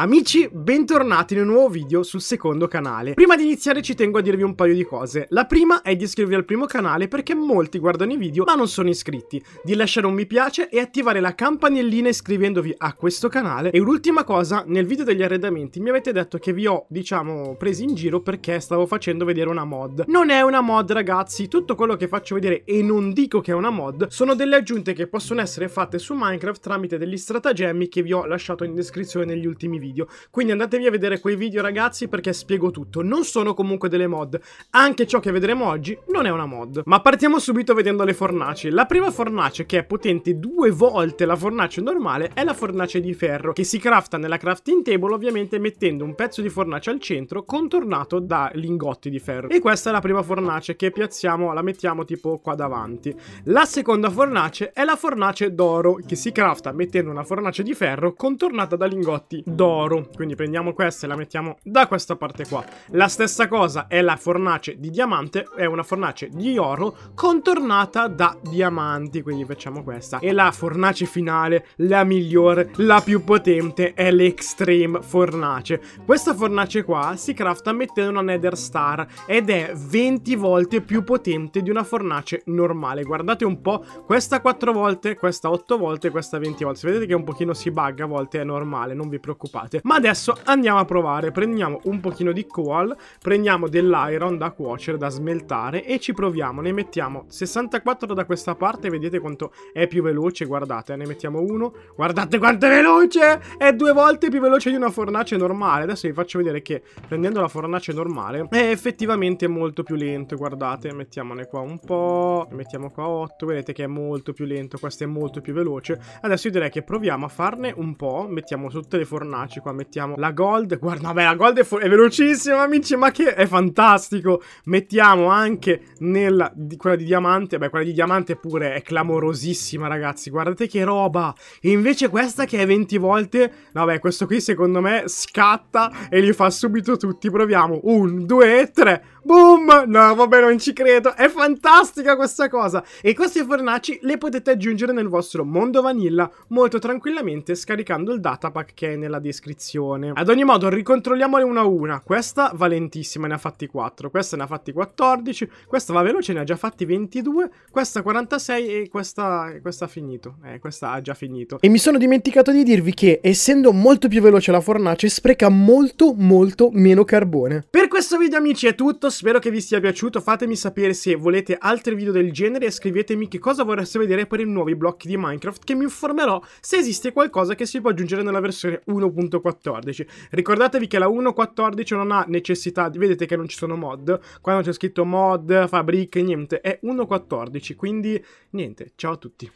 Amici, bentornati in un nuovo video sul secondo canale. Prima di iniziare ci tengo a dirvi un paio di cose. La prima è di iscrivervi al primo canale perché molti guardano i video ma non sono iscritti, di lasciare un mi piace e attivare la campanellina iscrivendovi a questo canale. E l'ultima cosa, nel video degli arredamenti mi avete detto che vi ho, diciamo, presi in giro perché stavo facendo vedere una mod. Non è una mod ragazzi, tutto quello che faccio vedere e non dico che è una mod, sono delle aggiunte che possono essere fatte su Minecraft tramite degli stratagemmi che vi ho lasciato in descrizione negli ultimi video video. Quindi andatevi a vedere quei video ragazzi perché spiego tutto. Non sono comunque delle mod, anche ciò che vedremo oggi non è una mod. Ma partiamo subito vedendo le fornaci. La prima fornace che è potente due volte la fornace normale è la fornace di ferro che si crafta nella crafting table ovviamente mettendo un pezzo di fornace al centro contornato da lingotti di ferro. E questa è la prima fornace che piazziamo, la mettiamo tipo qua davanti. La seconda fornace è la fornace d'oro che si crafta mettendo una fornace di ferro contornata da lingotti d'oro oro, quindi prendiamo questa e la mettiamo da questa parte qua. La stessa cosa è la fornace di diamante, è una fornace di oro contornata da diamanti, quindi facciamo questa. E la fornace finale, la migliore, la più potente, è l'Extreme Fornace. Questa fornace qua si crafta mettendo una Nether Star ed è 20 volte più potente di una fornace normale. Guardate un po', questa 4 volte, questa 8 volte, questa 20 volte. Vedete che un pochino si bugga a volte, è normale, non vi preoccupate usate. Ma adesso andiamo a provare, prendiamo un pochino di coal, prendiamo dell'iron da cuocere, da smeltare e ci proviamo, ne mettiamo 64 da questa parte, vedete quanto è più veloce, guardate, eh, ne mettiamo uno, guardate quanto è veloce, è due volte più veloce di una fornace normale, adesso vi faccio vedere che prendendo la fornace normale è effettivamente molto più lento, guardate, mettiamone qua un po', ne mettiamo qua 8, vedete che è molto più lento, questo è molto più veloce, adesso io direi che proviamo a farne un po', mettiamo tutte le fornaci eccoci qua, mettiamo la gold. Guarda, vabbè, la gold è, è velocissima, amici, ma che è fantastico. Mettiamo anche nella, di, quella di diamante. Beh, quella di diamante pure è clamorosissima, ragazzi. Guardate che roba. E invece questa che è 20 volte... Vabbè, questo qui secondo me scatta e li fa subito tutti. Proviamo. 1, 2, 3. Boom! No, vabbè, non ci credo. È fantastica questa cosa. E queste fornaci le potete aggiungere nel vostro mondo vanilla molto tranquillamente scaricando il datapack che è nella descrizione. Ad ogni modo, ricontrolliamole una a una. Questa va lentissima, ne ha fatti 4. Questa ne ha fatti 14. Questa va veloce, ne ha già fatti 22. Questa 46 e questa, questa ha finito. Eh, questa ha già finito. E mi sono dimenticato di dirvi che, essendo molto più veloce la fornace, spreca molto, molto meno carbone. Per questo video, amici, è tutto spero che vi sia piaciuto, fatemi sapere se volete altri video del genere e scrivetemi che cosa vorreste vedere per i nuovi blocchi di Minecraft che mi informerò se esiste qualcosa che si può aggiungere nella versione 1.14. Ricordatevi che la 1.14 non ha necessità, vedete che non ci sono mod, qua non c'è scritto mod, fabric, niente, è 1.14, quindi niente, ciao a tutti.